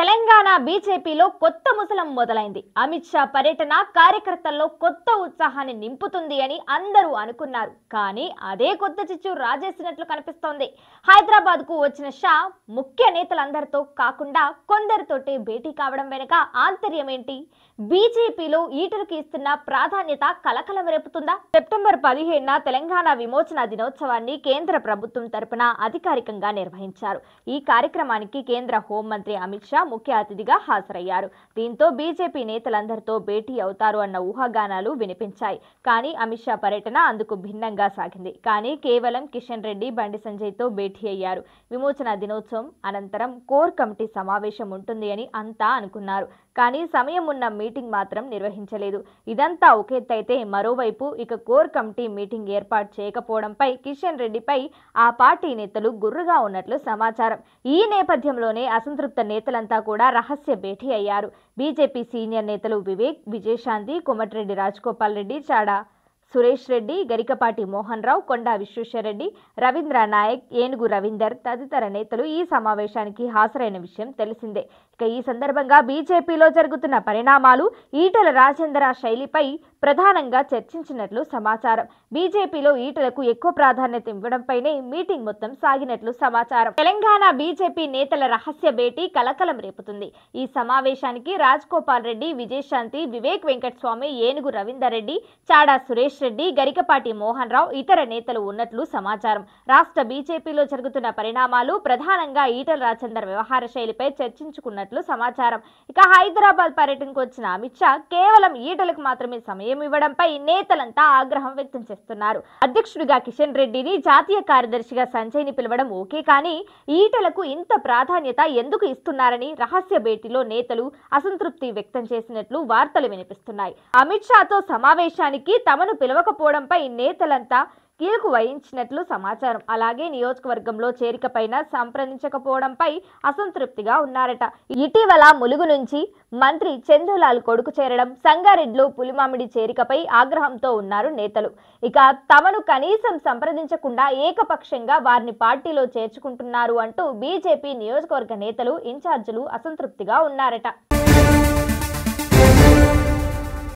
తెలంగాణ బీజేపీలో కొత్త ముసలం మొదలైంది అమిత్ షా పర్యటన కార్యకర్తల్లో కొత్త ఉత్సాహాన్ని నింపుతుంది అని అందరూ అనుకున్నారు కానీ అదే కొత్త చిచ్చు రాజేసినట్లు కనిపిస్తోంది హైదరాబాద్ కు వచ్చిన షా ముఖ్య నేతలందరితో కాకుండా కొందరితోటే భేటీ కావడం వెనుక ఆంతర్యం ఏంటి బీజేపీలో ఈటలకు ఇస్తున్న ప్రాధాన్యత కలకలం రేపుతుందా సెప్టెంబర్ పదిహేడున తెలంగాణ విమోచన దినోత్సవాన్ని కేంద్ర ప్రభుత్వం తరపున అధికారికంగా నిర్వహించారు ఈ కార్యక్రమానికి కేంద్ర హోంమంత్రి అమిత్ షా ముఖ్య అతిథిగా హాజరయ్యారు దీంతో బీజేపీ నేతలందరితో భేటీ అవుతారు అన్న ఊహాగానాలు వినిపించాయి కానీ అమిత్ షా పర్యటన అందుకు భిన్నంగా సాగింది కానీ కేవలం కిషన్ రెడ్డి బండి సంజయ్తో భేటీ అయ్యారు విమోచన దినోత్సవం అనంతరం కోర్ కమిటీ సమావేశం ఉంటుంది అని అంతా అనుకున్నారు కానీ సమయం ఉన్న మీటింగ్ మాత్రం నిర్వహించలేదు ఇదంతా ఒకెత్తైతే మరోవైపు ఇక కోర్ కమిటీ మీటింగ్ ఏర్పాటు చేయకపోవడంపై కిషన్ రెడ్డిపై ఆ పార్టీ నేతలు గుర్రుగా ఉన్నట్లు సమాచారం ఈ నేపథ్యంలోనే అసంతృప్త నేతలంతా అంతా కూడా రహస్య భేటీ అయ్యారు బీజేపీ సీనియర్ నేతలు వివేక్ విజయశాంతి కోమటిరెడ్డి రాజగోపాల్ రెడ్డి చాడా సురేష్ రెడ్డి గరికపాటి మోహన్ రావు కొండా విశ్వేశ్వరరెడ్డి రవీంద్ర నాయక్ ఏనుగు రవీందర్ తదితర నేతలు ఈ సమావేశానికి హాజరైన విషయం తెలిసిందే ఇక ఈ సందర్భంగా బీజేపీలో జరుగుతున్న పరిణామాలు ఈటల రాజేంద్ర శైలిపై ప్రధానంగా చర్చించినట్లు సమాచారం బీజేపీలో ఈటలకు ఎక్కువ ప్రాధాన్యత ఇవ్వడంపైనే మీటింగ్ మొత్తం సాగినట్లు సమాచారం తెలంగాణ బీజేపీ నేతల రహస్య భేటీ కలకలం రేపుతుంది ఈ సమావేశానికి రాజ్ గోపాల్ రెడ్డి విజయశాంతి వివేక్ వెంకట స్వామి ఏనుగు రవీందర్ రెడ్డి చాడా సురేష్ రెడ్డి గరికపాటి మోహన్ రావు ఇతర నేతలు ఉన్నట్లు సమాచారం రాష్ట్ర బీజేపీలో జరుగుతున్న పరిణామాలు ప్రధానంగా ఈటల రాజేందర్ వ్యవహార శైలిపై చర్చించుకున్నట్లు సమాచారం ఇక హైదరాబాద్ పర్యటనకు వచ్చిన అమిత్ షా కేవలం ఈటలకు మాత్రమే సమయం ఇవ్వడంపై నేతలంతా ఆగ్రహం వ్యక్తం చేస్తున్నారు అధ్యక్షుడిగా కిషన్ రెడ్డిని జాతీయ కార్యదర్శిగా ని పిలవడం ఓకే కానీ ఈటలకు ఇంత ప్రాధాన్యత ఎందుకు ఇస్తున్నారని రహస్య భేటీలో నేతలు అసంతృప్తి వ్యక్తం చేసినట్లు వార్తలు వినిపిస్తున్నాయి అమిత్ షాతో సమావేశానికి తమను పిలవ గెలవకపోవడంపై నేతలంతా కీలకు వహించినట్లు సమాచారం అలాగే నియోజకవర్గంలో చేరికపైన సంప్రదించకపోవడంపై అసంతృప్తిగా ఉన్నారట ఇటీవల ములుగు నుంచి మంత్రి చంద్రులాల్ కొడుకు చేరడం సంగారెడ్డిలో పులిమామిడి చేరికపై ఆగ్రహంతో ఉన్నారు నేతలు ఇక తమను కనీసం సంప్రదించకుండా ఏకపక్షంగా వారిని పార్టీలో చేర్చుకుంటున్నారు అంటూ బీజేపీ నియోజకవర్గ నేతలు ఇన్ఛార్జీలు అసంతృప్తిగా ఉన్నారట